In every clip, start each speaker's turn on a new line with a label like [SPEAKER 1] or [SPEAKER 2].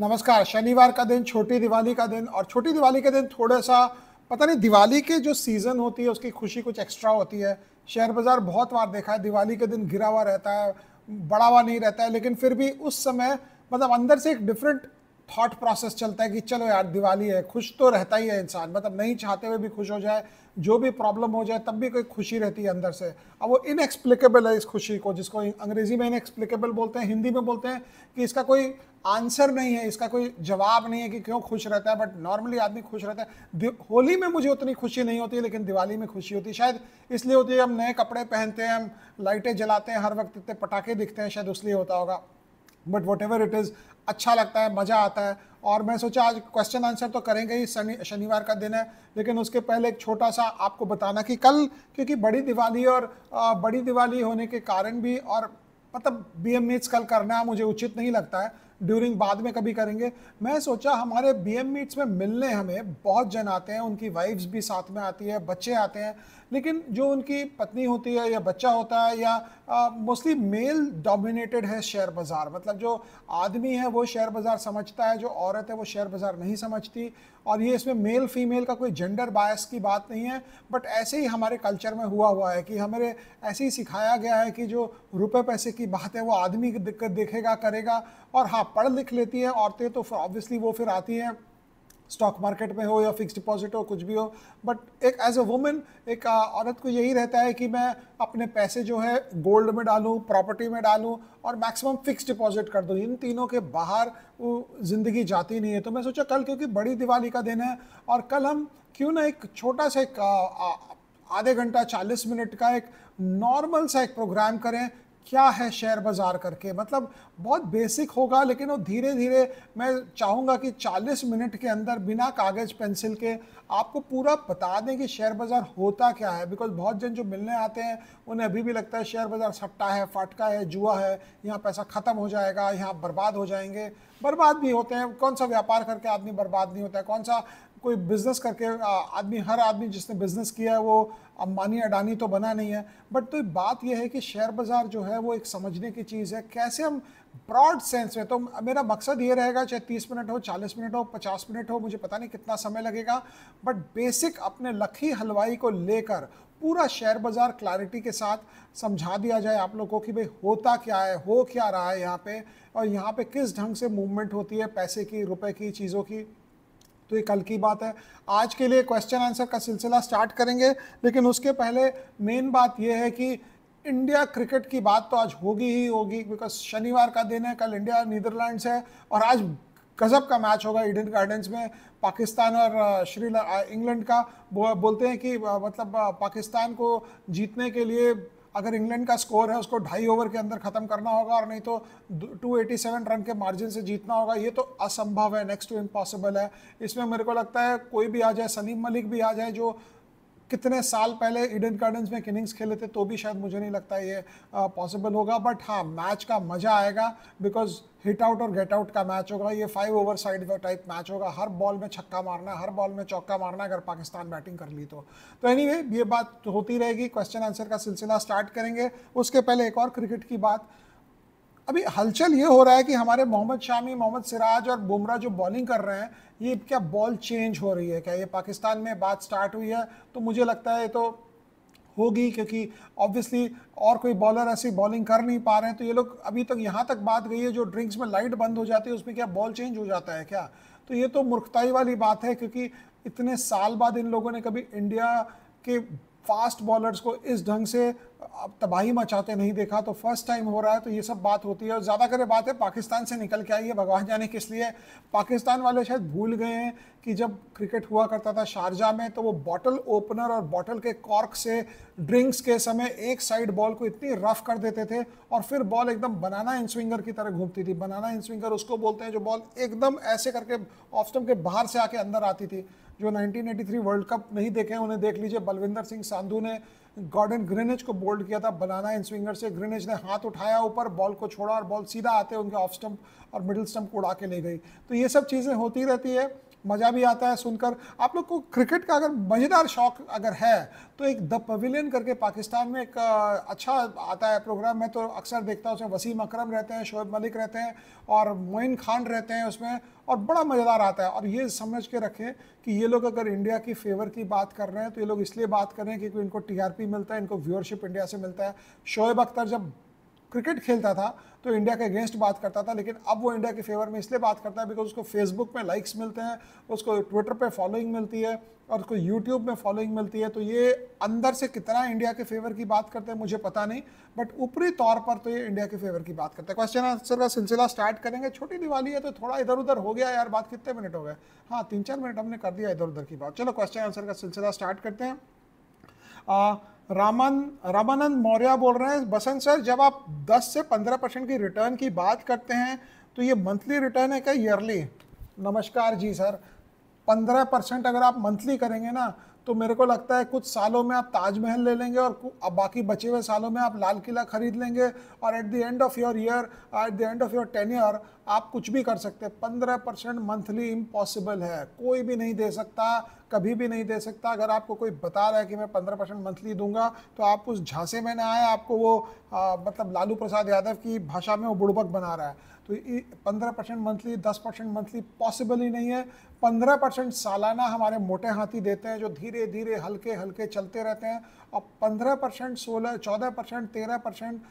[SPEAKER 1] नमस्कार शनिवार का दिन छोटी दिवाली का दिन और छोटी दिवाली के दिन थोड़ा सा पता नहीं दिवाली के जो सीज़न होती है उसकी खुशी कुछ एक्स्ट्रा होती है शेयर बाज़ार बहुत बार देखा है दिवाली के दिन गिरा हुआ रहता है बढ़ा हुआ नहीं रहता है लेकिन फिर भी उस समय मतलब अंदर से एक डिफरेंट थाट प्रोसेस चलता है कि चलो यार दिवाली है खुश तो रहता ही है इंसान मतलब नहीं चाहते हुए भी खुश हो जाए जो भी प्रॉब्लम हो जाए तब भी कोई खुशी रहती है अंदर से अब वो इनएक्सप्लिकेबल है इस खुशी को जिसको अंग्रेजी में इनएक्सप्लिकेबल बोलते हैं हिंदी में बोलते हैं कि इसका कोई आंसर नहीं है इसका कोई जवाब नहीं है कि क्यों खुश रहता है बट नॉर्मली आदमी खुश रहता है होली में मुझे उतनी खुशी नहीं होती है लेकिन दिवाली में खुशी होती है शायद इसलिए होती है हम नए कपड़े पहनते हैं हम लाइटें जलाते हैं हर वक्त इतने पटाखे दिखते हैं शायद उसलिए होता होगा but whatever it is अच्छा लगता है मज़ा आता है और मैं सोचा आज क्वेश्चन आंसर तो करेंगे ही शनि शनिवार का दिन है लेकिन उसके पहले एक छोटा सा आपको बताना कि कल क्योंकि बड़ी दिवाली और बड़ी दिवाली होने के कारण भी और मतलब बी एम कल करना मुझे उचित नहीं लगता है ड्यूरिंग बाद में कभी करेंगे मैं सोचा हमारे बी एम मीट्स में मिलने हमें बहुत जन आते हैं उनकी वाइफ्स भी साथ में आती है बच्चे आते हैं लेकिन जो उनकी पत्नी होती है या बच्चा होता है या मोस्टली मेल डोमिनेटेड है शेयर बाज़ार मतलब जो आदमी है वो शेयर बाज़ार समझता है जो औरत है वो शेयर बाज़ार नहीं समझती और ये इसमें मेल फीमेल का कोई जेंडर बायस की बात नहीं है बट ऐसे ही हमारे कल्चर में हुआ हुआ है कि हमारे ऐसे ही सिखाया गया है कि जो रुपए पैसे की बात है वो आदमी दिक्कत देखेगा करेगा और हाँ हाँ पढ़ लिख लेती हैं औरतें तो ऑब्वियसली वो फिर आती हैं स्टॉक मार्केट में हो या फिक्स डिपॉजिट हो कुछ भी हो बट एक एज अ वुमेन एक औरत को यही रहता है कि मैं अपने पैसे जो है गोल्ड में डालूं प्रॉपर्टी में डालूं और मैक्सिमम फिक्स डिपॉजिट कर दूं इन तीनों के बाहर वो ज़िंदगी जाती नहीं है तो मैं सोचा कल क्योंकि बड़ी दिवाली का दिन है और कल हम क्यों ना एक छोटा सा एक आधे घंटा चालीस मिनट का एक नॉर्मल सा एक प्रोग्राम करें क्या है शेयर बाज़ार करके मतलब बहुत बेसिक होगा लेकिन वो धीरे धीरे मैं चाहूँगा कि 40 मिनट के अंदर बिना कागज़ पेंसिल के आपको पूरा बता दें कि शेयर बाज़ार होता क्या है बिकॉज बहुत जन जो मिलने आते हैं उन्हें अभी भी लगता है शेयर बाज़ार सट्टा है फाटका है जुआ है यहाँ पैसा ख़त्म हो जाएगा यहाँ बर्बाद हो जाएंगे बर्बाद भी होते हैं कौन सा व्यापार करके आदमी बर्बाद नहीं होता है कौन सा कोई बिजनेस करके आदमी हर आदमी जिसने बिजनेस किया है वो अंबानी अडानी तो बना नहीं है बट तो बात यह है कि शेयर बाज़ार जो है वो एक समझने की चीज़ है कैसे हम ब्रॉड सेंस में तो मेरा मकसद ये रहेगा चाहे तीस मिनट हो चालीस मिनट हो पचास मिनट हो मुझे पता नहीं कितना समय लगेगा बट बेसिक अपने लखी हलवाई को लेकर पूरा शेयर बाज़ार क्लैरिटी के साथ समझा दिया जाए आप लोगों को कि भाई होता क्या है हो क्या रहा है यहाँ पे और यहाँ पे किस ढंग से मूवमेंट होती है पैसे की रुपए की चीज़ों की तो ये कल की बात है आज के लिए क्वेश्चन आंसर का सिलसिला स्टार्ट करेंगे लेकिन उसके पहले मेन बात यह है कि इंडिया क्रिकेट की बात तो आज होगी ही होगी बिकॉज शनिवार का दिन है कल इंडिया नीदरलैंड्स है और आज गजब का मैच होगा ईडन गार्डन्स में पाकिस्तान और श्री इंग्लैंड का बोलते हैं कि मतलब पाकिस्तान को जीतने के लिए अगर इंग्लैंड का स्कोर है उसको ढाई ओवर के अंदर ख़त्म करना होगा और नहीं तो 287 रन के मार्जिन से जीतना होगा ये तो असंभव है नेक्स्ट टू इम्पॉसिबल है इसमें मेरे को लगता है कोई भी आ जाए सलीम मलिक भी आ जाए जो कितने साल पहले इडन गार्डन्स में इनिंग्स खेले थे तो भी शायद मुझे नहीं लगता ये पॉसिबल होगा बट हाँ मैच का मज़ा आएगा बिकॉज हिट आउट और गेट आउट का मैच होगा ये five over side type match होगा हर बॉल में छक्का मारना हर बॉल में चौका मारना अगर पाकिस्तान बैटिंग कर ली तो तो एनी anyway, ये बात तो होती रहेगी क्वेश्चन आंसर का सिलसिला स्टार्ट करेंगे उसके पहले एक और क्रिकेट की बात अभी हलचल ये हो रहा है कि हमारे मोहम्मद शामी मोहम्मद सिराज और बुमराह जो बॉलिंग कर रहे हैं ये क्या बॉल चेंज हो रही है क्या ये पाकिस्तान में बात स्टार्ट हुई है तो मुझे लगता है तो होगी क्योंकि ऑब्वियसली और कोई बॉलर ऐसी बॉलिंग कर नहीं पा रहे हैं तो ये लोग अभी तक यहाँ तक बात गई है जो ड्रिंक्स में लाइट बंद हो जाती है उसमें क्या बॉल चेंज हो जाता है क्या तो ये तो मूर्खताई वाली बात है क्योंकि इतने साल बाद इन लोगों ने कभी इंडिया के फास्ट बॉलर्स को इस ढंग से तबाही मचाते नहीं देखा तो फर्स्ट टाइम हो रहा है तो ये सब बात होती है और ज़्यादा करे बात है पाकिस्तान से निकल के आई है भगवान जाने किस लिए पाकिस्तान वाले शायद भूल गए हैं कि जब क्रिकेट हुआ करता था शारजा में तो वो बॉटल ओपनर और बॉटल के कॉर्क से ड्रिंक्स के समय एक साइड बॉल को इतनी रफ कर देते थे और फिर बॉल एकदम बनाना इन स्विंगर की तरह घूमती थी बनाना इन स्विंगर उसको बोलते हैं जो बॉल एकदम ऐसे करके ऑफ स्टम्प के बाहर से आके अंदर आती थी जो 1983 वर्ल्ड कप नहीं देखे उन्हें देख लीजिए बलविंदर सिंह सांधू ने गॉर्डन ग्रेनेज को बोल्ड किया था बनाना इन स्विंगर से ग्रेनेज ने हाथ उठाया ऊपर बॉल को छोड़ा और बॉल सीधा आते उनके ऑफ स्टम्प और मिडिल स्टम्प को उड़ा के ले गई तो ये सब चीज़ें होती रहती है मज़ा भी आता है सुनकर आप लोग को क्रिकेट का अगर मज़ेदार शौक अगर है तो एक द पवेलियन करके पाकिस्तान में एक अच्छा आता है प्रोग्राम मैं तो अक्सर देखता हूँ उसमें वसीम अकरम रहते हैं शोएब मलिक रहते हैं और मोइन खान रहते हैं उसमें और बड़ा मज़ेदार आता है और ये समझ के रखें कि ये लोग अगर इंडिया की फेवर की बात कर रहे हैं तो ये लोग इसलिए बात कर रहे हैं क्योंकि इनको टीआरपी मिलता है इनको व्यूअरशिप इंडिया से मिलता है शोएब अख्तर जब क्रिकेट खेलता था तो इंडिया के अगेंस्ट बात करता था लेकिन अब वो इंडिया के फेवर में इसलिए बात करता है बिकॉज उसको फेसबुक में लाइक्स मिलते हैं उसको ट्विटर पे फॉलोइंग मिलती है और उसको यूट्यूब में फॉलोइंग मिलती है तो ये अंदर से कितना इंडिया के फेवर की बात करते हैं मुझे पता नहीं बट ऊपरी तौर पर तो ये इंडिया के फेवर की बात करते हैं क्वेश्चन आंसर का सिलसिला स्टार्ट करेंगे छोटी दिवाली है तो थोड़ा इधर उधर हो गया यार बात कितने मिनट हो गए हाँ तीन चार मिनट हमने कर दिया इधर उधर की बात चलो क्वेश्चन आंसर का सिलसिला स्टार्ट करते हैं रामन रामानंद मौर्य बोल रहे हैं बसंत सर जब आप 10 से 15 परसेंट की रिटर्न की बात करते हैं तो ये मंथली रिटर्न है क्या ईयरली नमस्कार जी सर 15 परसेंट अगर आप मंथली करेंगे ना तो मेरे को लगता है कुछ सालों में आप ताजमहल ले लेंगे और अब बाकी बचे हुए सालों में आप लाल किला खरीद लेंगे और at the end of your year at the end of your ten year आप कुछ भी कर सकते हैं पंद्रह परसेंट मंथली इम्पॉसिबल है कोई भी नहीं दे सकता कभी भी नहीं दे सकता अगर आपको कोई बता रहा है कि मैं पंद्रह परसेंट मंथली दूंगा तो आप उस झांसे में ना आए आपको वो आ, मतलब लालू प्रसाद यादव की भाषा में वो बुड़बक बना रहा है तो पंद्रह परसेंट मंथली दस परसेंट मंथली पॉसिबल ही नहीं है पंद्रह परसेंट सालाना हमारे मोटे हाथी देते हैं जो धीरे धीरे हल्के हल्के चलते रहते हैं और पंद्रह परसेंट सोलह चौदह परसेंट तेरह परसेंट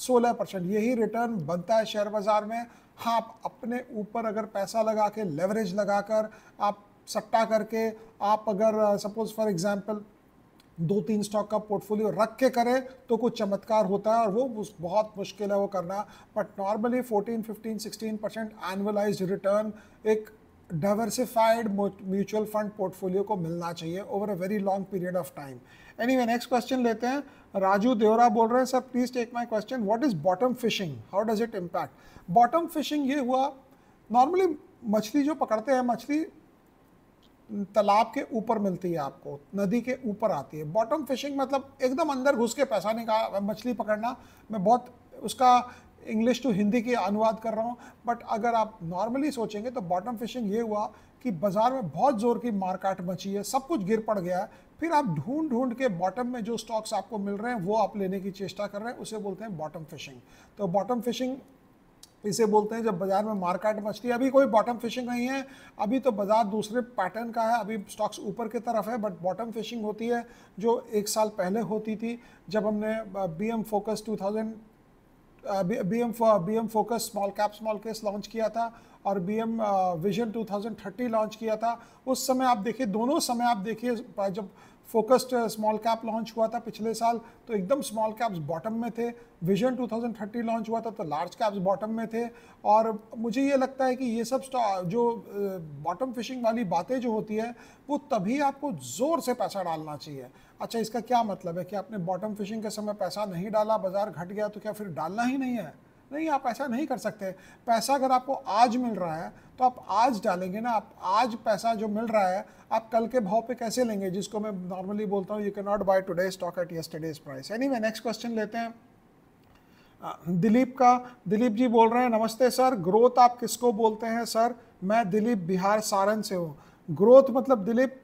[SPEAKER 1] सोलह परसेंट यही रिटर्न बनता है शेयर बाज़ार में हाँ आप अपने ऊपर अगर पैसा लगा के लेवरेज लगा कर आप सट्टा करके आप अगर सपोज फॉर एग्जांपल दो तीन स्टॉक का पोर्टफोलियो रख के करें तो कुछ चमत्कार होता है और वो बहुत मुश्किल है वो करना but normally 14, 15, 16 percent annualize return एक डाइवर्सिफाइड म्यूचुअल फंड पोर्टफोलियो को मिलना चाहिए over a very long period of time any next question लेते हैं राजू देवरा बोल रहे हैं sir please take my question what is bottom fishing how does it impact bottom fishing ये हुआ नॉर्मली मछली जो पकड़ते हैं मछली तालाब के ऊपर मिलती है आपको नदी के ऊपर आती है बॉटम फिशिंग मतलब एकदम अंदर घुस के पैसा निकाल मछली पकड़ना मैं बहुत उसका इंग्लिश टू हिंदी की अनुवाद कर रहा हूँ बट अगर आप नॉर्मली सोचेंगे तो बॉटम फिशिंग ये हुआ कि बाज़ार में बहुत ज़ोर की मारकाट मची है सब कुछ गिर पड़ गया है फिर आप ढूंढ ढूंढ के बॉटम में जो स्टॉक्स आपको मिल रहे हैं वो आप लेने की चेष्टा कर रहे हैं उसे बोलते हैं बॉटम फिशिंग तो बॉटम फिशिंग इसे बोलते हैं जब बाजार में मार्केट मचती है अभी कोई बॉटम फिशिंग नहीं है अभी तो बाजार दूसरे पैटर्न का है अभी स्टॉक्स ऊपर की तरफ है बट बॉटम फिशिंग होती है जो एक साल पहले होती थी जब हमने B M focus two thousand B M B M focus small cap small case launch किया था और B M vision thirty launch किया था उस समय आप देखिए दोनों समय आप देखिए जब फोकस्ड स्मॉल कैप लॉन्च हुआ था पिछले साल तो एकदम स्मॉल कैप्स बॉटम में थे विजन 2030 लॉन्च हुआ था तो लार्ज कैप्स बॉटम में थे और मुझे ये लगता है कि ये सब जो बॉटम फिशिंग वाली बातें जो होती है वो तभी आपको ज़ोर से पैसा डालना चाहिए अच्छा इसका क्या मतलब है कि आपने बॉटम फिशिंग के समय पैसा नहीं डाला बाजार घट गया तो क्या फिर डालना ही नहीं है नहीं आप ऐसा नहीं कर सकते पैसा अगर आपको आज मिल रहा है तो आप आज डालेंगे ना आप आज पैसा जो मिल रहा है आप कल के भाव पे कैसे लेंगे जिसको मैं नॉर्मली बोलता हूँ you can not buy today stock at yesterday's price anyway next question लेते हैं दिलीप का दिलीप जी बोल रहे हैं नमस्ते सर ग्रोथ आप किसको बोलते हैं सर मैं दिलीप बिहार सारण से हूँ ग्रोथ मतलब दिलीप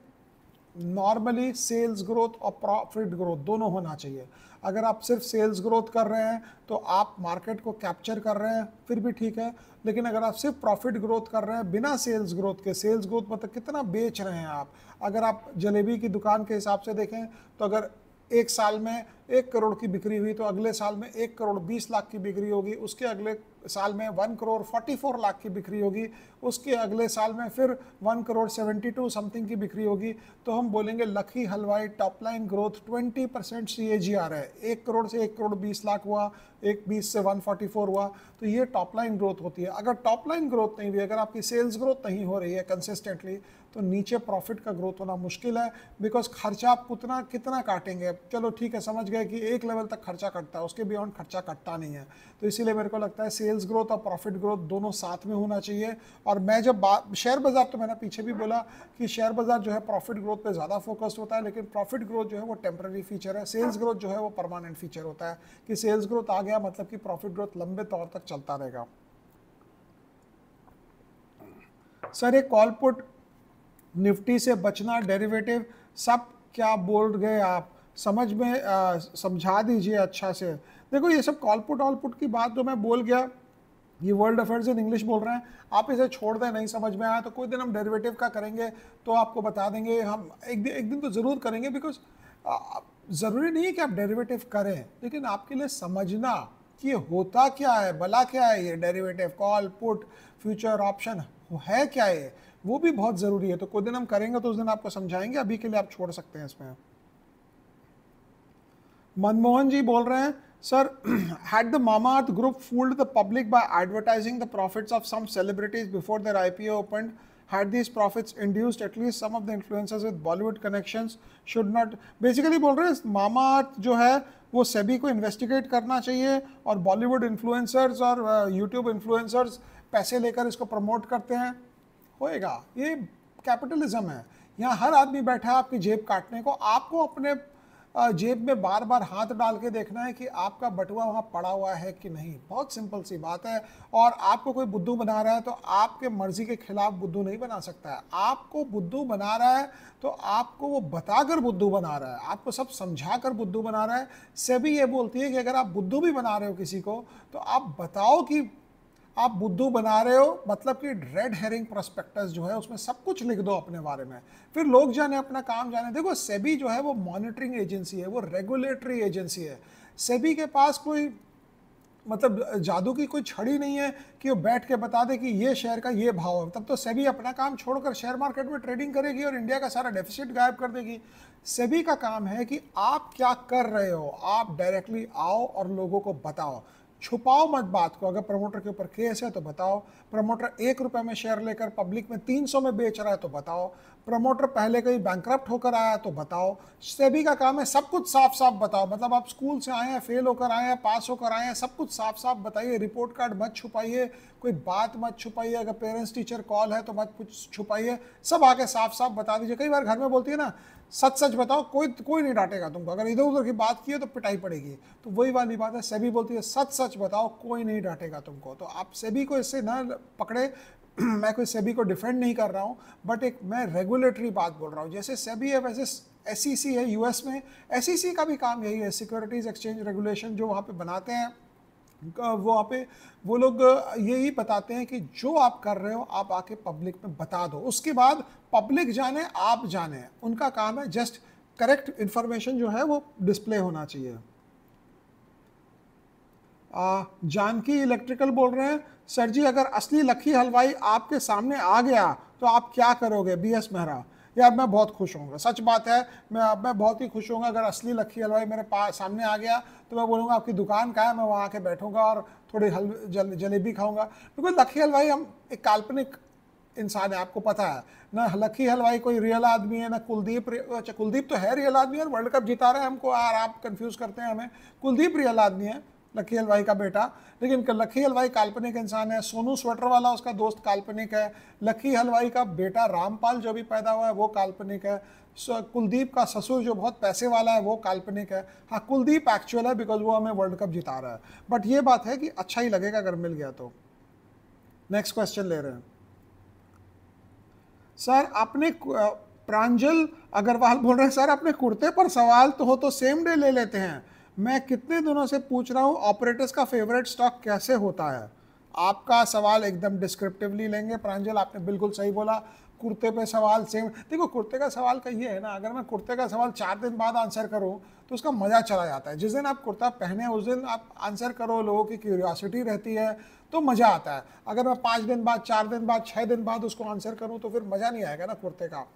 [SPEAKER 1] नॉर्मली सेल्स ग्रोथ और प्रॉफिट ग्रोथ दोनों होना चाहिए अगर आप सिर्फ सेल्स ग्रोथ कर रहे हैं तो आप मार्केट को कैप्चर कर रहे हैं फिर भी ठीक है लेकिन अगर आप सिर्फ प्रॉफिट ग्रोथ कर रहे हैं बिना सेल्स ग्रोथ के सेल्स ग्रोथ मतलब कितना बेच रहे हैं आप अगर आप जलेबी की दुकान के हिसाब से देखें तो अगर एक साल में एक करोड़ की बिक्री हुई तो अगले साल में एक करोड़ बीस लाख की बिक्री होगी उसके अगले साल में one crore forty four lakh की बिक्री होगी उसके अगले साल में फिर one crore seventy two something की बिक्री होगी तो हम बोलेंगे Lakhi Halwai top line growth twenty percent C A G R है एक करोड़ से एक करोड़ बीस लाख हुआ एक बीस से वन फोर्टी फोर हुआ तो ये टॉप लाइन ग्रोथ होती है अगर टॉप लाइन ग्रोथ नहीं हुई अगर आपकी सेल्स ग्रोथ नहीं हो रही है कंसिस्टेंटली तो नीचे प्रॉफिट का ग्रोथ होना मुश्किल है बिकॉज खर्चा आप उतना कितना काटेंगे चलो ठीक है समझ गए कि एक लेवल तक खर्चा कटता है उसके बियॉन्ड खर्चा कटता नहीं है तो इसीलिए मेरे को लगता है सेल्स ग्रोथ और प्रॉफिट ग्रोथ दोनों साथ में होना चाहिए और मैं जब शेयर बाज़ार तो मैंने पीछे भी बोला कि शेयर बाज़ार जो है प्रॉफिट ग्रोथ पर ज़्यादा फोकस्ड होता है लेकिन प्रॉफिट ग्रोथ जो है वो टेम्प्रेरी फीचर है सेल्स ग्रोथ जो है वो परमानेंट फीचर होता है कि सेल्स ग्रोथ आ गया मतलब कि प्रॉफिट ग्रोथ लंबे तौर तक चलता रहेगा सर एक कॉल पुट निफ्टी से बचना डेरिवेटिव सब क्या बोल गए आप समझ में आ, समझा दीजिए अच्छा से देखो ये सब कॉलपुट ऑलपुट की बात जो तो मैं बोल गया ये वर्ल्ड अफेयर्स इन इंग्लिश बोल रहे हैं आप इसे छोड़ दें नहीं समझ में आया तो कोई दिन हम डेरिवेटिव का करेंगे तो आपको बता देंगे हम एक दिन एक दिन तो ज़रूर करेंगे बिकॉज ज़रूरी नहीं है कि आप डेरिवेटिव करें लेकिन आपके लिए समझना कि होता क्या है भला क्या है ये derivative call put future option है क्या ये वो भी बहुत ज़रूरी है तो कोई दिन हम करेंगे तो उस दिन आपको समझाएंगे अभी के लिए आप छोड़ सकते हैं इसमें मनमोहन जी बोल रहे हैं sir had the earth group fooled the public by advertising the profits of some celebrities before I P open had these profits induced at least some of the the with Bollywood connection should not basically बोल रहे हैं मामा अर्थ जो है वो सेबी को investigate करना चाहिए और बॉलीवुड इन्फ्लुएंसर्स और यूट्यूब uh, इन्फ्लुएंसर्स पैसे लेकर इसको प्रमोट करते हैं होएगा ये कैपिटलिज्म है यहाँ हर आदमी बैठा है आपकी जेब काटने को आपको अपने जेब में बार बार हाथ डाल के देखना है कि आपका बटुआ वहाँ पड़ा हुआ है कि नहीं बहुत सिंपल सी बात है और आपको कोई बुद्धू बना रहा है तो आपके मर्जी के खिलाफ बुद्धू नहीं बना सकता है आपको बुद्धू बना रहा है तो आपको वो बताकर बुद्धू बना रहा है आपको सब समझा कर बुद्धू बना रहा है सभी ये बोलती है कि अगर आप बुद्धू भी बना रहे हो किसी को तो आप बताओ कि आप बुद्धू बना रहे हो मतलब कि रेड हेरिंग प्रोस्पेक्टस जो है उसमें सब कुछ लिख दो अपने बारे में फिर लोग जाने अपना काम जाने देखो सेबी जो है वो मॉनिटरिंग एजेंसी है वो रेगुलेटरी एजेंसी है सेबी के पास कोई मतलब जादू की कोई छड़ी नहीं है कि वो बैठ के बता दे कि ये शेयर का ये भाव है तब तो सेबी अपना काम छोड़कर शेयर मार्केट में ट्रेडिंग करेगी और इंडिया का सारा डेफिसिट गायब कर देगी सेबी का काम है कि आप क्या कर रहे हो आप डायरेक्टली आओ और लोगों को बताओ छुपाओ मत बात को अगर प्रमोटर के ऊपर केस है तो बताओ प्रमोटर एक रुपए में शेयर लेकर पब्लिक में तीन सौ में बेच रहा है तो बताओ प्रमोटर पहले कहीं बैंक होकर आया तो बताओ सेबी का काम है सब कुछ साफ साफ बताओ मतलब आप स्कूल से आए हैं फेल होकर आए हैं पास होकर आए हैं सब कुछ साफ साफ बताइए रिपोर्ट कार्ड मत छुपाइए कोई बात मत छुपाइए अगर पेरेंट्स टीचर कॉल है तो मत कुछ छुपाइए सब आके साफ साफ बता दीजिए कई बार घर में बोलती है ना सच सच बताओ कोई कोई नहीं डांटेगा तुमको अगर इधर उधर की बात की है तो पिटाई पड़ेगी तो वही वाली बात है सेबी बोलती है सच सच बताओ कोई नहीं डांटेगा तुमको तो आप सेबी को इससे ना पकड़े मैं कोई सेबी को डिफेंड नहीं कर रहा हूँ बट एक मैं रेगुलेटरी बात बोल रहा हूँ जैसे सेबी है वैसे एस e है यूएस में एस e का भी काम यही है सिक्योरिटीज़ एक्सचेंज रेगुलेशन जो वहाँ पे बनाते हैं वहाँ पे वो लोग यही बताते हैं कि जो आप कर रहे हो आप आके पब्लिक में बता दो उसके बाद पब्लिक जाने आप जाने उनका काम है जस्ट करेक्ट इन्फॉर्मेशन जो है वो डिस्प्ले होना चाहिए जानकी इलेक्ट्रिकल बोल रहे हैं सर जी अगर असली लखी हलवाई आपके सामने आ गया तो आप क्या करोगे बी एस मेहरा यार मैं बहुत खुश हूँ सच बात है मैं मैं बहुत ही खुश हूँ अगर असली लखी हलवाई मेरे पास सामने आ गया तो मैं बोलूँगा आपकी दुकान कहाँ है मैं वहाँ आके बैठूँगा और थोड़ी हल जल, जलेबी खाऊँगा तो लखी हलवाई हम एक काल्पनिक इंसान है आपको पता है ना लखी हलवाई कोई रियल आदमी है ना कुलदीप अच्छा कुलदीप तो है रियल आदमी और वर्ल्ड कप जिता रहे हैं हमको यार आप कंफ्यूज करते हैं हमें कुलदीप रियल आदमी है लखी हलवाई का बेटा लेकिन लखी हलवाई काल्पनिक इंसान है सोनू स्वेटर वाला उसका दोस्त काल्पनिक है लखी हलवाई का बेटा रामपाल जो भी पैदा हुआ है वो काल्पनिक है कुलदीप का ससुर जो बहुत पैसे वाला है वो काल्पनिक है हाँ कुलदीप एक्चुअल है बिकॉज वो हमें वर्ल्ड कप जिता रहा है बट ये बात है कि अच्छा ही लगेगा अगर मिल गया तो नेक्स्ट क्वेश्चन ले रहे हैं सर आपने प्रांजल अग्रवाल बोल रहे हैं सर अपने कुर्ते पर सवाल तो हो तो सेम डे ले लेते हैं मैं कितने दिनों से पूछ रहा हूँ ऑपरेटर्स का फेवरेट स्टॉक कैसे होता है आपका सवाल एकदम डिस्क्रिप्टिवली लेंगे प्रांजल आपने बिल्कुल सही बोला कुर्ते पे सवाल सेम देखो कुर्ते का सवाल का ये है ना अगर मैं कुर्ते का सवाल चार दिन बाद आंसर करूँ तो उसका मज़ा चला जाता है जिस दिन आप कुर्ता पहने उस दिन आप आंसर करो लोगों की क्यूरियासिटी रहती है तो मज़ा आता है अगर मैं पाँच दिन बाद चार दिन बाद छः दिन बाद उसको आंसर करूँ तो फिर मज़ा नहीं आएगा ना कुर्ते का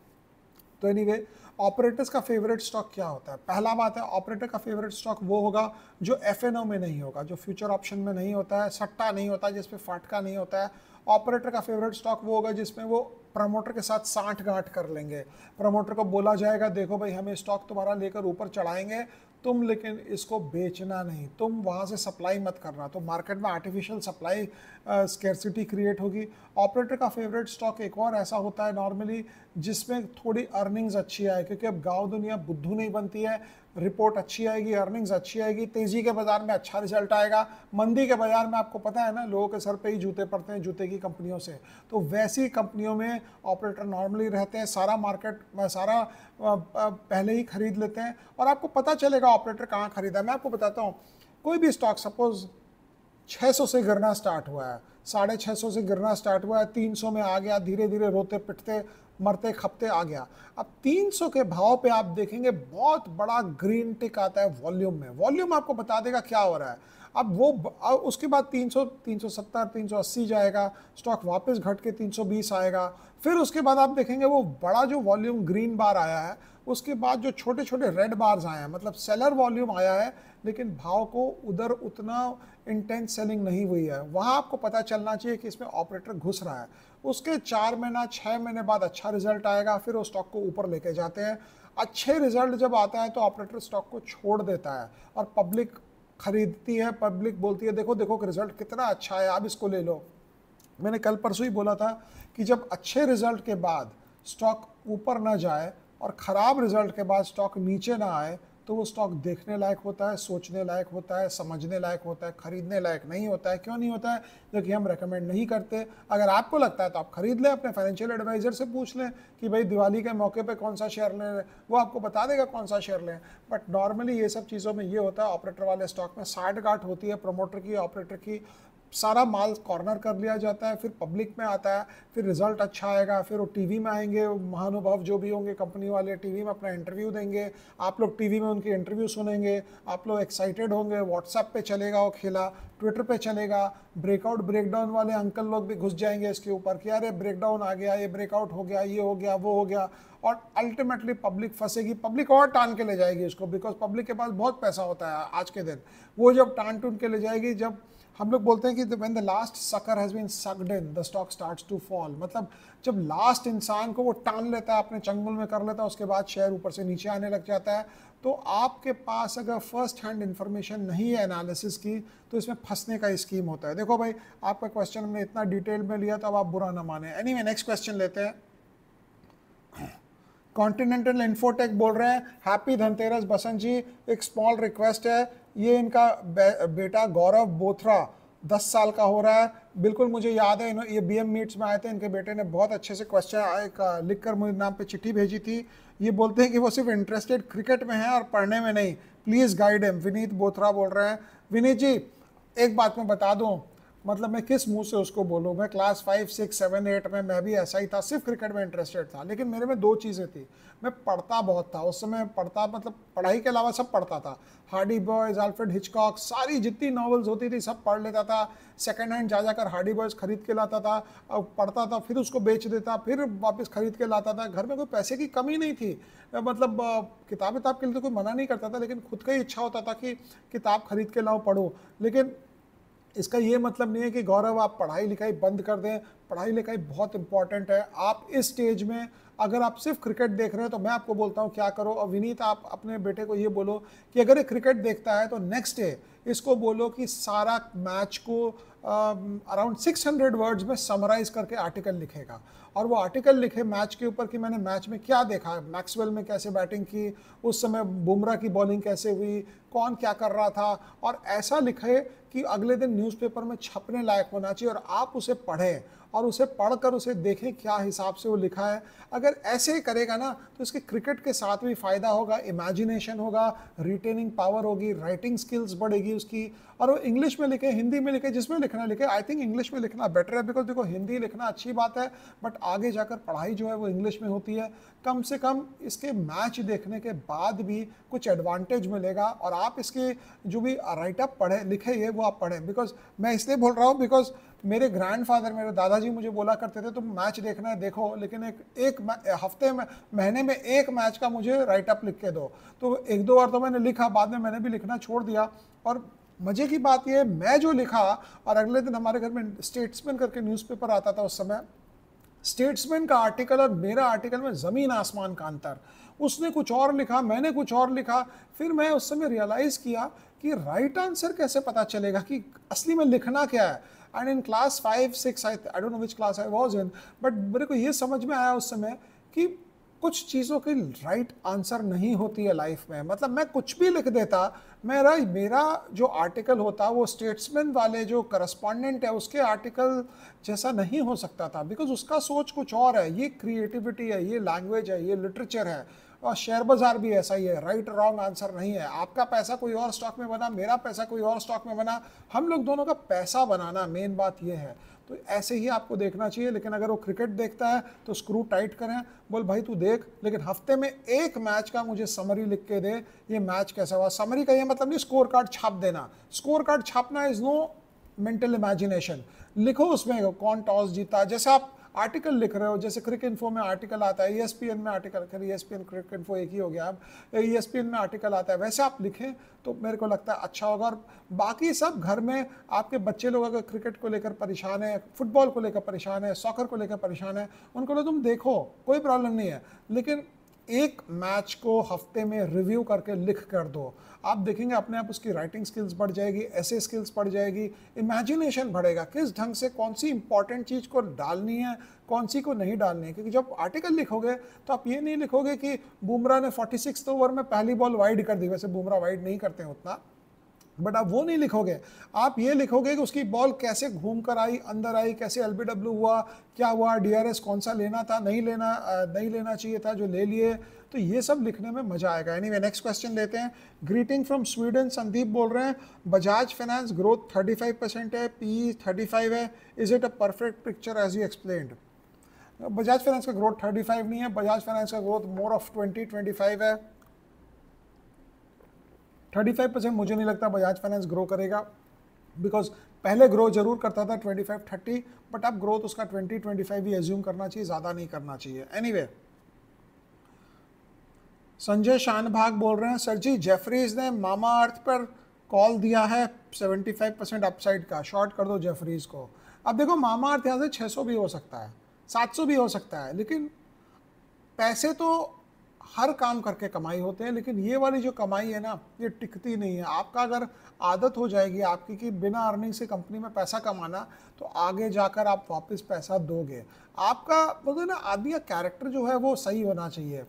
[SPEAKER 1] तो एनी anyway, ऑपरेटर्स का फेवरेट स्टॉक क्या होता है पहला बात है ऑपरेटर का फेवरेट स्टॉक वो होगा जो एफ में नहीं होगा जो फ्यूचर ऑप्शन में नहीं होता है सट्टा नहीं होता है जिसमें फाटका नहीं होता है ऑपरेटर का फेवरेट स्टॉक वो होगा जिसमें वो प्रमोटर के साथ साठ गांठ कर लेंगे प्रमोटर को बोला जाएगा देखो भाई हमें स्टॉक तुम्हारा लेकर ऊपर चढ़ाएंगे तुम लेकिन इसको बेचना नहीं तुम वहाँ से सप्लाई मत करना तो मार्केट में आर्टिफिशियल सप्लाई स्केरसिटी क्रिएट होगी ऑपरेटर का फेवरेट स्टॉक एक और ऐसा होता है नॉर्मली जिसमें थोड़ी अर्निंग्स अच्छी आए क्योंकि अब गाँव दुनिया बुद्धू नहीं बनती है रिपोर्ट अच्छी आएगी अर्निंग्स अच्छी आएगी तेज़ी के बाज़ार में अच्छा रिजल्ट आएगा मंदी के बाज़ार में आपको पता है ना लोगों के सर पे ही जूते पड़ते हैं जूते की कंपनियों से तो वैसी कंपनियों में ऑपरेटर नॉर्मली रहते हैं सारा मार्केट सारा पहले ही ख़रीद लेते हैं और आपको पता चलेगा ऑपरेटर कहाँ ख़रीदा मैं आपको बताता हूँ कोई भी स्टॉक सपोज़ 600 से गिरना स्टार्ट हुआ है साढ़े छः सौ से गिरना स्टार्ट हुआ है तीन सौ में आ गया धीरे धीरे रोते पिटते मरते खपते आ गया अब 300 के भाव पे आप देखेंगे बहुत बड़ा ग्रीन टिक आता है वॉल्यूम में वॉल्यूम आपको बता देगा क्या हो रहा है अब वो अब उसके बाद 300 370 380 जाएगा स्टॉक वापस घट के 320 आएगा फिर उसके बाद आप देखेंगे वो बड़ा जो वॉल्यूम ग्रीन बार आया है उसके बाद जो छोटे छोटे रेड बार्स आए हैं मतलब सेलर वॉल्यूम आया है लेकिन भाव को उधर उतना इंटेंस सेलिंग नहीं हुई है वहाँ आपको पता चलना चाहिए कि इसमें ऑपरेटर घुस रहा है उसके चार महीना छः महीने बाद अच्छा रिजल्ट आएगा फिर वो स्टॉक को ऊपर लेके जाते हैं अच्छे रिजल्ट जब आता है तो ऑपरेटर स्टॉक को छोड़ देता है और पब्लिक खरीदती है पब्लिक बोलती है देखो देखो कि रिजल्ट कितना अच्छा है आप इसको ले लो मैंने कल परसों ही बोला था कि जब अच्छे रिजल्ट के बाद स्टॉक ऊपर ना जाए और ख़राब रिजल्ट के बाद स्टॉक नीचे ना आए तो वो स्टॉक देखने लायक होता है सोचने लायक होता है समझने लायक होता है खरीदने लायक नहीं होता है क्यों नहीं होता है जो कि हम रेकमेंड नहीं करते अगर आपको लगता है तो आप खरीद लें अपने फाइनेंशियल एडवाइज़र से पूछ लें कि भाई दिवाली के मौके पर कौन सा शेयर लें वो आपको बता देगा कौन सा शेयर लें बट नॉर्मली ये सब चीज़ों में ये होता है ऑपरेटर वाले स्टॉक में साठ गांठ होती है प्रोमोटर की ऑपरेटर की सारा माल कॉर्नर कर लिया जाता है फिर पब्लिक में आता है फिर रिजल्ट अच्छा आएगा फिर वो टीवी में आएंगे महानुभाव जो भी होंगे कंपनी वाले टीवी में अपना इंटरव्यू देंगे आप लोग टीवी में उनके इंटरव्यू सुनेंगे आप लोग एक्साइटेड होंगे व्हाट्सएप पे चलेगा वो खेला ट्विटर पे चलेगा ब्रेकआउट ब्रेकडाउन वाले अंकल लोग भी घुस जाएंगे इसके ऊपर कि अरे ब्रेकडाउन आ गया ये ब्रेकआउट हो गया ये हो गया वो हो गया और अल्टीमेटली पब्लिक फंसेगी पब्लिक और टान के ले जाएगी इसको बिकॉज पब्लिक के पास बहुत पैसा होता है आज के दिन वो जब टान टून के ले जाएगी जब हम लोग बोलते हैं कि when the last sucker has been sucked in the stock starts to fall मतलब जब लास्ट इंसान को वो टान लेता है अपने चंगुल में कर लेता है उसके बाद शेयर ऊपर से नीचे आने लग जाता है तो आपके पास अगर फर्स्ट हैंड इन्फॉर्मेशन नहीं है एनालिसिस की तो इसमें फंसने का स्कीम होता है देखो भाई आपका क्वेश्चन हमने इतना डिटेल में लिया तो अब आप बुरा ना माने एनी नेक्स्ट क्वेश्चन लेते हैं कॉन्टिनेंटल इन्फोटेक बोल रहे हैं हैप्पी धनतेरस बसंत जी एक स्मॉल रिक्वेस्ट है ये इनका बेटा गौरव बोथरा दस साल का हो रहा है बिल्कुल मुझे याद है ये बी एम मीट्स में आए थे इनके बेटे ने बहुत अच्छे से क्वेश्चन लिख कर मुझे नाम पे चिट्ठी भेजी थी ये बोलते हैं कि वो सिर्फ इंटरेस्टेड क्रिकेट में है और पढ़ने में नहीं please guide M Vineet Bothra बोल रहे हैं विनीत जी एक बात मैं बता दूँ मतलब मैं किस मुंह से उसको बोलूँ मैं class five six seven eight में मैं भी ऐसा ही था सिर्फ क्रिकेट में इंटरेस्टेड था लेकिन मेरे में दो चीज़ें थी मैं पढ़ता बहुत था उस समय पढ़ता मतलब पढ़ाई के अलावा सब पढ़ता था हार्डी बॉयज़ अल्फ्रेड हिचकॉक सारी जितनी नॉवल्स होती थी सब पढ़ लेता था सेकेंड हैंड जा जाकर हार्डी बॉयज़ खरीद के लाता था अब पढ़ता था फिर उसको बेच देता फिर वापस खरीद के लाता था घर में कोई पैसे की कमी नहीं थी मतलब किताब विताब के लिए तो कोई मना नहीं करता था लेकिन खुद का ही इच्छा होता था कि किताब खरीद के लाओ पढ़ो लेकिन इसका ये मतलब नहीं है कि गौरव आप पढ़ाई लिखाई बंद कर दें पढ़ाई लिखाई बहुत इंपॉर्टेंट है आप इस स्टेज में अगर आप सिर्फ क्रिकेट देख रहे हो तो मैं आपको बोलता हूँ क्या करो और विनीत आप अपने बेटे को ये बोलो कि अगर ये क्रिकेट देखता है तो नेक्स्ट डे इसको बोलो कि सारा मैच को अराउंड सिक्स हंड्रेड वर्ड्स में समराइज करके आर्टिकल लिखेगा और वो आर्टिकल लिखे मैच के ऊपर कि मैंने मैच में क्या देखा मैक्सवेल में कैसे बैटिंग की उस समय बुमराह की बॉलिंग कैसे हुई कौन क्या कर रहा था और ऐसा लिखे कि अगले दिन न्यूज़पेपर में छपने लायक होना चाहिए और आप उसे पढ़ें और उसे पढ़कर उसे देखें क्या हिसाब से वो लिखा है अगर ऐसे ही करेगा ना तो इसके क्रिकेट के साथ भी फ़ायदा होगा इमेजिनेशन होगा रिटेनिंग पावर होगी राइटिंग स्किल्स बढ़ेगी उसकी और वो इंग्लिश में लिखे हिंदी में लिखे जिसमें लिखना लिखे आई थिंक इंग्लिश में लिखना बेटर है बिकॉज देखो हिंदी लिखना अच्छी बात है बट आगे जाकर पढ़ाई जो है वो इंग्लिश में होती है कम से कम इसके मैच देखने के बाद भी कुछ एडवांटेज मिलेगा और आप इसके जो भी राइटअप पढ़े लिखे ये वो आप पढ़ें बिकॉज मैं इसलिए बोल रहा हूँ बिकॉज मेरे ग्रैंडफादर मेरे दादाजी मुझे बोला करते थे तुम मैच देखना है देखो लेकिन एक एक हफ्ते में महीने में एक मैच का मुझे राइटअप लिख के दो तो एक दो बार तो मैंने लिखा बाद में मैंने भी लिखना छोड़ दिया और मज़े की बात यह मैं जो लिखा और अगले दिन हमारे घर में स्टेट्समैन करके न्यूज़पेपर आता था उस समय स्टेट्समैन का आर्टिकल और मेरा आर्टिकल में ज़मीन आसमान का अंतर उसने कुछ और लिखा मैंने कुछ और लिखा फिर मैं उस समय रियलाइज़ किया कि राइट आंसर कैसे पता चलेगा कि असली में लिखना क्या है and in class five six I I don't know which class I was in but मेरे को ये समझ में आया उस समय कि कुछ चीज़ों की राइट आंसर नहीं होती है लाइफ में मतलब मैं कुछ भी लिख देता मेरा मेरा जो आर्टिकल होता वो स्टेट्समैन वाले जो करस्पॉन्डेंट है उसके आर्टिकल जैसा नहीं हो सकता था बिकॉज उसका सोच कुछ और है ये क्रिएटिविटी है ये लैंग्वेज है ये लिटरेचर है और शेयर बाजार भी ऐसा ही है राइट रॉन्ग आंसर नहीं है आपका पैसा कोई और स्टॉक में बना मेरा पैसा कोई और स्टॉक में बना हम लोग दोनों का पैसा बनाना मेन बात यह है तो ऐसे ही आपको देखना चाहिए लेकिन अगर वो क्रिकेट देखता है तो स्क्रू टाइट करें बोल भाई तू देख लेकिन हफ्ते में एक मैच का मुझे समरी लिख के दे ये मैच कैसा हुआ समरी का ये मतलब नहीं स्कोर कार्ड छाप देना स्कोर कार्ड छापना इज़ नो मेंटल इमेजिनेशन लिखो उसमें कौन टॉस जीता जैसे आप आर्टिकल लिख रहे हो जैसे क्रिक इन्फो में आर्टिकल आता है ई e में आर्टिकल खेल ई e क्रिक इन्फो एक ही हो गया अब ई e में आर्टिकल आता है वैसे आप लिखें तो मेरे को लगता है अच्छा होगा और बाकी सब घर में आपके बच्चे लोग अगर क्रिकेट को लेकर परेशान है फुटबॉल को लेकर परेशान है सॉकर को लेकर परेशान है उनको तो तुम देखो कोई प्रॉब्लम नहीं है लेकिन एक मैच को हफ्ते में रिव्यू करके लिख कर दो आप देखेंगे अपने आप उसकी राइटिंग स्किल्स बढ़ जाएगी ऐसे स्किल्स बढ़ जाएगी इमेजिनेशन बढ़ेगा किस ढंग से कौन सी इंपॉर्टेंट चीज़ को डालनी है कौन सी को नहीं डालनी है क्योंकि जब आर्टिकल लिखोगे तो आप ये नहीं लिखोगे कि बुमराह ने सिक्स ओवर में पहली बॉल वाइड कर दी वैसे बुमराह वाइड नहीं करते हैं उतना बट आप वो नहीं लिखोगे आप ये लिखोगे कि उसकी बॉल कैसे घूम कर आई अंदर आई कैसे एल हुआ क्या हुआ एस कौन सा लेना था नहीं लेना नहीं लेना चाहिए था जो ले लिए तो ये सब लिखने में मजा आएगा एनी वे नेक्स्ट क्वेश्चन लेते हैं ग्रीटिंग फ्रॉम स्वीडन संदीप बोल रहे हैं बजाज फाइनेंस ग्रोथ 35 परसेंट है पी 35 है is it a perfect picture as you explain Bajaj Finance का ग्रोथ 35 नहीं है बजाज फाइनेंस का ग्रोथ मोर ऑफ 20 25 है थर्टी फाइव परसेंट मुझे नहीं लगता बजाज फाइनेंस ग्रो करेगा बिकॉज पहले ग्रो जरूर करता था ट्वेंटी फाइव थर्टी बट अब ग्रोथ उसका ट्वेंटी ट्वेंटी फाइव ही एज्यूम करना चाहिए ज़्यादा नहीं करना चाहिए एनी anyway, संजय शानभाग बोल रहे हैं सर जी जेफरीज ने मामा अर्थ पर कॉल दिया है 75 परसेंट अपसाइड का शॉर्ट कर दो जेफरीज को अब देखो मामा अर्थ यहाँ से 600 भी हो सकता है 700 भी हो सकता है लेकिन पैसे तो हर काम करके कमाई होते हैं लेकिन ये वाली जो कमाई है ना ये टिकती नहीं है आपका अगर आदत हो जाएगी आपकी कि बिना अर्निंग से कंपनी में पैसा कमाना तो आगे जाकर आप वापस पैसा दोगे आपका मतलब ना आदमी का कैरेक्टर जो है वो सही होना चाहिए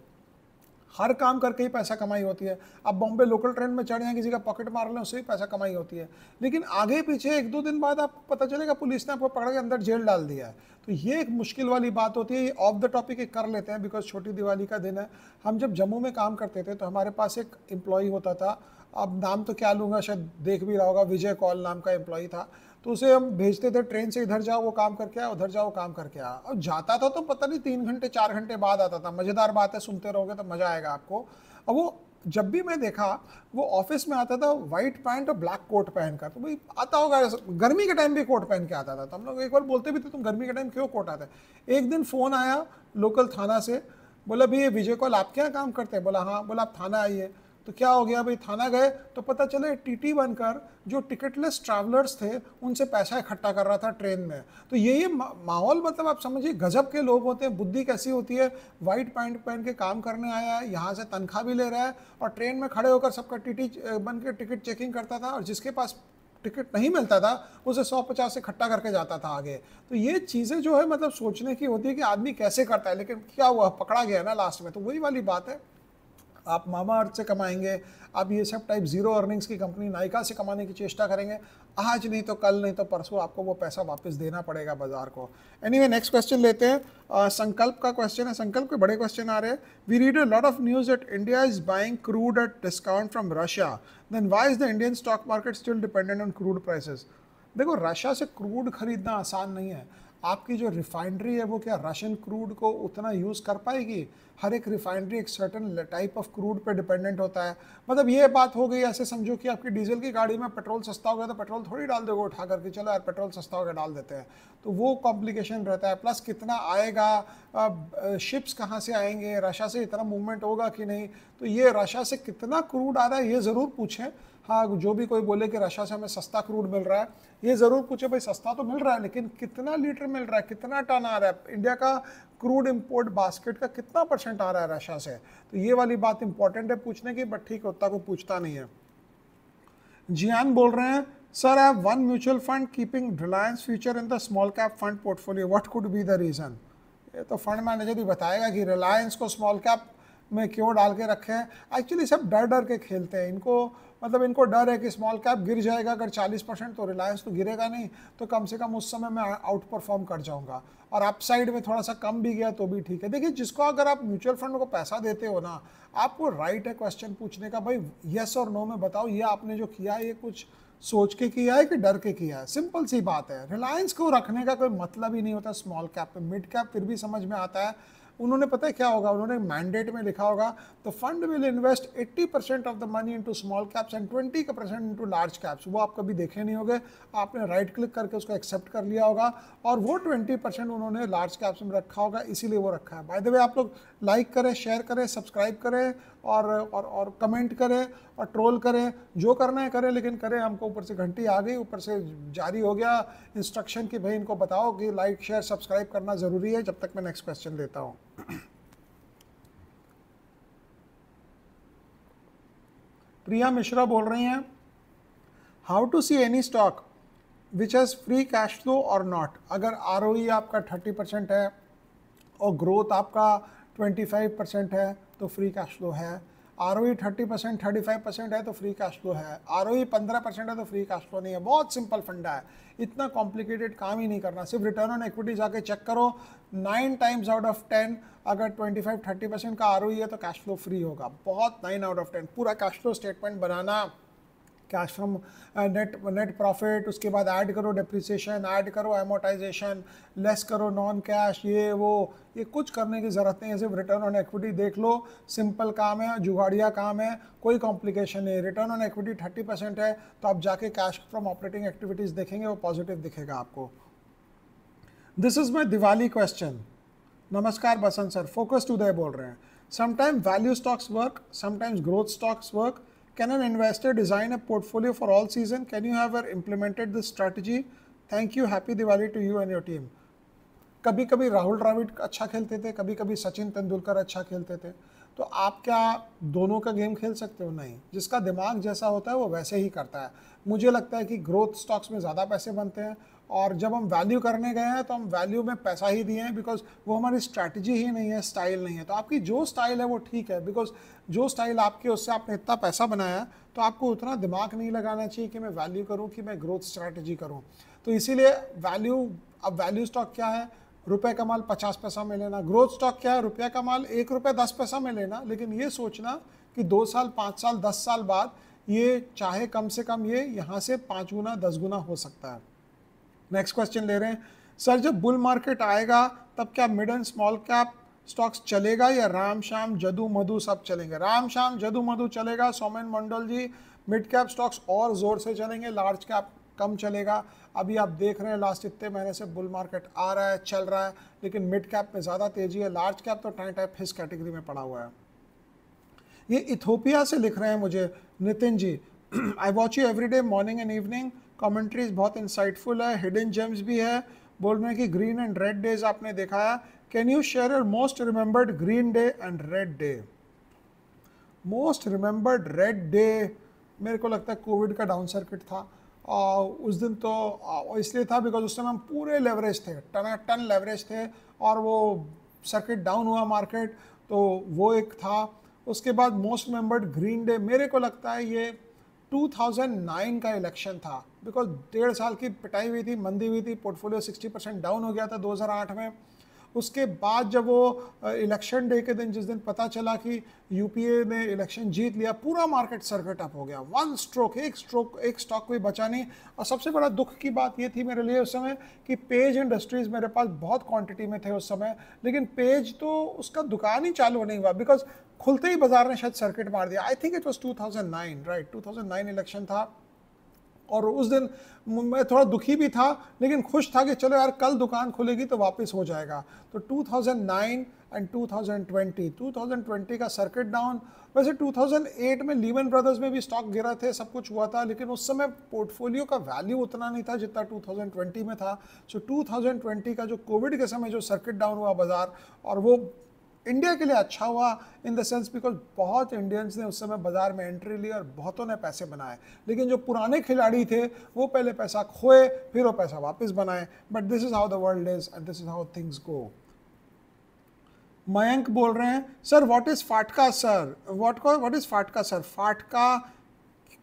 [SPEAKER 1] हर काम करके ही पैसा कमाई होती है अब बॉम्बे लोकल ट्रेन में चढ़ जाए किसी का पॉकेट मार लें उससे भी पैसा कमाई होती है लेकिन आगे पीछे एक दो दिन बाद आपको पता चलेगा पुलिस ने आपको पकड़ के अंदर जेल डाल दिया है तो ये एक मुश्किल वाली बात होती है ये ऑफ द टॉपिक एक कर लेते हैं बिकॉज छोटी दिवाली का दिन है हम जब जम्मू में काम करते थे तो हमारे पास एक एम्प्लॉय होता था अब नाम तो क्या लूँगा शायद देख भी रहा होगा विजय कॉल नाम का एम्प्लॉय था तो उसे हम भेजते थे ट्रेन से इधर जाओ वो काम करके आया उधर जाओ काम करके आया और जाता था तो पता नहीं तीन घंटे चार घंटे बाद आता था मज़ेदार बात है सुनते रहोगे तो मज़ा आएगा आपको अब वो जब भी मैं देखा वो ऑफिस में आता था वाइट पैंट और ब्लैक कोट पहनकर तो भाई आता होगा गर्मी के टाइम भी कोट पहन के आता था तो हम लोग एक बार बोलते भी थे तुम गर्मी के टाइम क्यों कोट आते एक दिन फ़ोन आया लोकल थाना से बोला भैया विजय कॉल आप क्या काम करते हैं बोला हाँ बोला आप थाना आइए तो क्या हो गया भाई थाना गए तो पता चले टीटी बनकर जो टिकटलेस ट्रैवलर्स थे उनसे पैसा इकट्ठा कर रहा था ट्रेन में तो यही माहौल मतलब आप समझिए गजब के लोग होते हैं बुद्धि कैसी होती है वाइट पैंट पहन के काम करने आया है यहाँ से तनख्वाह भी ले रहा है और ट्रेन में खड़े होकर सबका टी बन के टिकट चेकिंग करता था और जिसके पास टिकट नहीं मिलता था उसे सौ पचास इकट्ठा करके जाता था आगे तो ये चीज़ें जो है मतलब सोचने की होती है कि आदमी कैसे करता है लेकिन क्या हुआ पकड़ा गया ना लास्ट में तो वही वाली बात है आप मामा अर्थ से कमाएंगे आप ये सब टाइप जीरो अर्निंग्स की कंपनी नायका से कमाने की चेष्टा करेंगे आज नहीं तो कल नहीं तो परसों आपको वो पैसा वापस देना पड़ेगा बाजार को एनी वे नेक्स्ट क्वेश्चन लेते हैं आ, संकल्प का क्वेश्चन है संकल्प के बड़े क्वेश्चन आ रहे हैं we read a lot of news at India is buying crude at discount from Russia then why is the Indian stock market still dependent on crude prices देखो रशिया से क्रूड खरीदना आसान नहीं है आपकी जो रिफाइनरी है वो क्या रशियन क्रूड को उतना यूज़ कर पाएगी हर एक रिफाइनरी एक सर्टन टाइप ऑफ क्रूड पे डिपेंडेंट होता है मतलब ये बात हो गई ऐसे समझो कि आपकी डीजल की गाड़ी में पेट्रोल सस्ता हो गया तो पेट्रोल थोड़ी डाल दोगे उठा करके चलो यार पेट्रोल सस्ता हो गया डाल देते हैं तो वो कॉम्प्लिकेशन रहता है प्लस कितना आएगा शिप्स कहाँ से आएंगे रशिया से इतना मूवमेंट होगा कि नहीं तो ये रशिया से कितना क्रूड आ रहा है ये ज़रूर पूछें हाँ जो भी कोई बोले कि रशिया से हमें सस्ता क्रूड मिल रहा है ये ज़रूर पूछे भाई सस्ता तो मिल रहा है लेकिन कितना लीटर मिल रहा है कितना टन आ रहा है इंडिया का क्रूड इंपोर्ट बास्केट का कितना परसेंट आ रहा है रशिया से तो ये वाली बात इंपॉर्टेंट है पूछने की बट ठीक उतना को पूछता नहीं है जियान बोल रहे हैं sir I one mutual fund keeping Reliance future in the small cap fund portfolio what could be the reason ये तो फंड मैनेजर ही बताएगा कि रिलायंस को स्मॉल कैप में क्यों डाल के रखे हैं एक्चुअली सब डर डर के खेलते हैं इनको मतलब इनको डर है कि स्मॉल कैप गिर जाएगा अगर 40 परसेंट तो रिलायंस तो गिरेगा नहीं तो कम से कम उस समय मैं आउट परफॉर्म कर जाऊंगा और अपसाइड में थोड़ा सा कम भी गया तो भी ठीक है देखिए जिसको अगर आप म्यूचुअल फंड को पैसा देते हो ना आपको राइट है क्वेश्चन पूछने का भाई येस और नो में बताओ ये आपने जो किया ये कुछ सोच के किया है कि डर के किया है सिंपल सी बात है रिलायंस को रखने का कोई मतलब ही नहीं होता स्मॉल कैप में मिड कैप फिर भी समझ में आता है उन्होंने पता है क्या होगा उन्होंने मैंडेट में लिखा होगा the fund will invest 80 percent of the money into small caps and 20 का परसेंट इंटू लार्ज कैप्स वो आप कभी देखे नहीं होंगे आपने राइट क्लिक करके उसको एक्सेप्ट कर लिया होगा और वो 20 परसेंट उन्होंने लार्ज कैप्स में रखा होगा इसीलिए वो रखा है बाय द वे आप लोग लाइक करें शेयर करें सब्सक्राइब करें और और और कमेंट करें और ट्रोल करें जो करना है करें लेकिन करें हमको ऊपर से घंटी आ गई ऊपर से जारी हो गया इंस्ट्रक्शन कि भाई इनको बताओ कि लाइक शेयर सब्सक्राइब करना ज़रूरी है जब तक मैं नेक्स्ट क्वेश्चन देता हूँ प्रिया मिश्रा बोल रही हैं how to see any stock which has free cash flow और नॉट अगर आर e आपका थर्टी परसेंट है और ग्रोथ आपका ट्वेंटी फाइव परसेंट है तो फ्री कैश फ्लो है R O thirty percent thirty five percent है तो फ्री कैश फ्लो है आर ओ e पंद्रह परसेंट है तो फ्री कैश फ्लो नहीं है बहुत सिंपल फंडा है इतना कॉम्प्लिकेटेड काम ही नहीं करना सिर्फ रिटर्न ऑन इक्विटी जाके चेक करो nine times out of ten अगर ट्वेंटी फाइव थर्टी परसेंट का आर ओ e है तो कैश फ्लो फ्री होगा बहुत नाइन आउट ऑफ टेन पूरा कैश फ्लो स्टेटमेंट बनाना cash from net net profit उसके बाद ऐड करो डिप्रिसिएशन ऐड करो एमोटाइजेशन लेस करो नॉन कैश ये वो ये कुछ करने की ज़रूरत नहीं है सिर्फ रिटर्न ऑन एक्विटी देख लो सिंपल काम है जुगाड़िया काम है कोई कॉम्प्लिकेशन नहीं return on equity thirty percent है तो आप जाके कैश फ्रॉम ऑपरेटिंग एक्टिविटीज़ देखेंगे वो पॉजिटिव दिखेगा आपको this is my Diwali question नमस्कार Basant sir focus today बोल रहे हैं sometime value stocks work sometimes growth stocks work Can an investor design a portfolio for all season? Can you have implemented this strategy? Thank you. Happy Diwali to you and your team. कभी कभी राहुल द्राविड अच्छा खेलते थे कभी कभी सचिन तेंदुलकर अच्छा खेलते थे तो आप क्या दोनों का गेम खेल सकते हो नहीं जिसका दिमाग जैसा होता है वो वैसे ही करता है मुझे लगता है कि ग्रोथ स्टॉक्स में ज़्यादा पैसे बनते हैं और जब हम वैल्यू करने गए हैं तो हम वैल्यू में पैसा ही दिए हैं बिकॉज वो हमारी स्ट्रैटेजी ही नहीं है स्टाइल नहीं है तो आपकी जो स्टाइल है वो ठीक है बिकॉज जो स्टाइल आपके उससे आपने इतना पैसा बनाया तो आपको उतना दिमाग नहीं लगाना चाहिए कि मैं वैल्यू करूँ कि मैं ग्रोथ स्ट्रैटेजी करूँ तो इसीलिए वैल्यू अब वैल्यू स्टॉक क्या है रुपये का माल पचास पैसा में लेना ग्रोथ स्टॉक क्या है रुपये का माल एक रुपये दस पैसा में लेना लेकिन ये सोचना कि दो साल पाँच साल दस साल बाद ये चाहे कम से कम ये यहाँ से पाँच गुना दस गुना हो सकता है नेक्स्ट क्वेश्चन ले रहे हैं सर जब बुल मार्केट आएगा तब क्या mid and small cap stocks चलेगा या राम शाम जदू मधु सब चलेंगे राम शाम जदू मधु चलेगा Somen Mandal ji mid cap stocks और ज़ोर से चलेंगे लार्ज कैप कम चलेगा अभी आप देख रहे हैं लास्ट इतने महीने से बुल मार्केट आ रहा है चल रहा है लेकिन मिड कैप में ज़्यादा तेज़ी है लार्ज कैप तो टाइम टाइप हिस कैटेगरी में पड़ा हुआ है ये इथोपिया से लिख रहे हैं मुझे Nitin ji I watch you every day morning and evening commentaries बहुत इंसाइटफुल है हिडन जेम्स भी है बोल रहे हैं कि ग्रीन एंड रेड डेज आपने दिखाया can you share your most remembered green day and red day most remembered red day मेरे को लगता है कोविड का डाउन सर्किट था आ, उस दिन तो इसलिए था बिकॉज उस समय हम पूरे लेवरेज थे टना टन लेवरेज थे और वो सर्किट डाउन हुआ मार्केट तो वो एक था उसके बाद मोस्ट रिमेंबर्ड ग्रीन डे मेरे को लगता है ये 2009 का इलेक्शन था बिकॉज डेढ़ साल की पिटाई हुई थी मंदी हुई थी पोर्टफोलियो 60 परसेंट डाउन हो गया था 2008 में उसके बाद जब वो इलेक्शन डे के दिन जिस दिन पता चला कि यूपीए ने इलेक्शन जीत लिया पूरा मार्केट सर्किट अप हो गया वन स्ट्रोक एक स्ट्रोक एक स्टॉक कोई बचा नहीं और सबसे बड़ा दुख की बात ये थी मेरे लिए उस समय कि पेज इंडस्ट्रीज़ मेरे पास बहुत क्वांटिटी में थे उस समय लेकिन पेज तो उसका दुकान ही चालू नहीं हुआ बिकॉज खुलते ही बाजार ने शायद सर्किट मार दिया I think it was to right to election था और उस दिन मैं थोड़ा दुखी भी था लेकिन खुश था कि चलो यार कल दुकान खुलेगी तो वापस हो जाएगा तो 2009 एंड 2020 2020 का सर्किट डाउन वैसे 2008 में लीवन ब्रदर्स में भी स्टॉक गिरा थे सब कुछ हुआ था लेकिन उस समय पोर्टफोलियो का वैल्यू उतना नहीं था जितना 2020 में था सो so 2020 का जो कोविड के समय जो सर्किट डाउन हुआ बाज़ार और वो इंडिया के लिए अच्छा हुआ इन द सेंस बिकॉज बहुत इंडियंस ने उस समय बाजार में एंट्री ली और बहुतों ने पैसे बनाए लेकिन जो पुराने खिलाड़ी थे वो पहले पैसा खोए फिर वो पैसा वापस बनाए but this is how the world is and this is how things go Mayank बोल रहे हैं सर व्हाट इज़ फाटका सर व्हाट व्हाट इज़ फाटका सर फाटका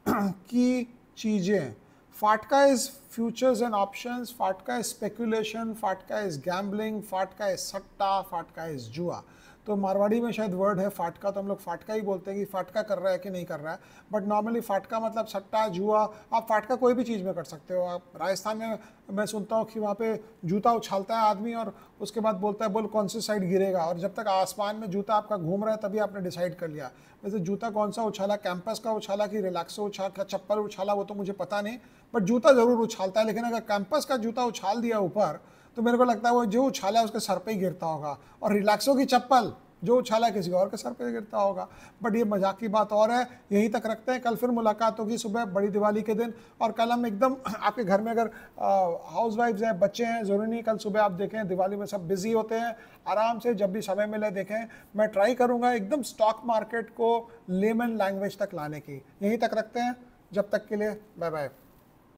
[SPEAKER 1] की चीज़ें फाटका इज फ्यूचर्स एंड ऑप्शंस फाटका इज स्पेकुलेशन फाटका इज गैम्बलिंग फाटका इज सट्टा फाटका इज जुआ तो मारवाड़ी में शायद वर्ड है फाटका तो हम लोग फाटका ही बोलते हैं कि फाटका कर रहा है कि नहीं कर रहा है बट नॉर्मली फाटका मतलब सट्टा जुआ आप फाटका कोई भी चीज़ में कर सकते हो आप राजस्थान में मैं सुनता हूँ कि वहाँ पे जूता उछालता है आदमी और उसके बाद बोलता है बोल कौन सी साइड गिरेगा और जब तक आसमान में जूता आपका घूम रहा है तभी आपने डिसाइड कर लिया वैसे जूता कौन सा उछाला कैंपस का उछाला कि रिलैक्सो उछाला का चप्पल उछाला वो तो मुझे पता नहीं बट जूता ज़रूर उछालता है लेकिन अगर कैंपस का जूता उछाल दिया ऊपर तो मेरे को लगता है वो जो उछाला उसके सर पे ही गिरता होगा और रिलैक्सो की चप्पल जो उछाला किसी और के सर पे गिरता होगा बट ये मजाक की बात और है यहीं तक रखते हैं कल फिर मुलाकात होगी सुबह बड़ी दिवाली के दिन और कल हम एकदम आपके घर में अगर हाउस वाइफ हैं बच्चे हैं ज़रूरी नहीं कल सुबह आप देखें दिवाली में सब बिज़ी होते हैं आराम से जब भी समय मिले देखें मैं ट्राई करूँगा एकदम स्टॉक मार्केट को लेमन लैंग्वेज तक लाने की यहीं तक रखते हैं जब तक के लिए बाय बाय